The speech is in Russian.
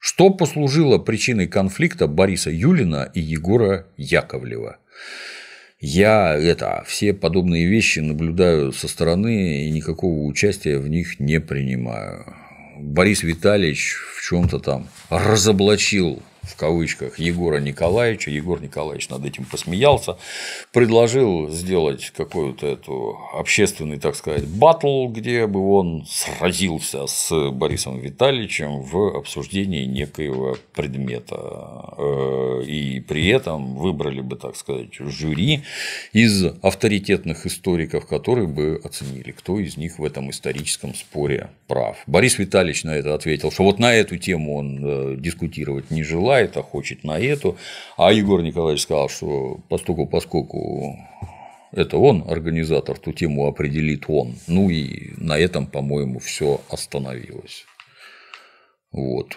Что послужило причиной конфликта Бориса Юлина и Егора Яковлева? Я это, все подобные вещи наблюдаю со стороны и никакого участия в них не принимаю. Борис Витальевич в чем-то там разоблачил в кавычках Егора Николаевича, Егор Николаевич над этим посмеялся, предложил сделать какую-то эту общественный, так сказать, батл, где бы он сразился с Борисом Витальевичем в обсуждении некоего предмета э, и при этом выбрали бы, так сказать, жюри из авторитетных историков, которые бы оценили, кто из них в этом историческом споре прав. Борис Витальевич на это ответил, что вот на эту тему он э, дискутировать не желает, а хочет на эту. А Егор Николаевич сказал, что постольку поскольку это он, организатор, ту тему определит он. Ну и на этом, по-моему, все остановилось. Вот.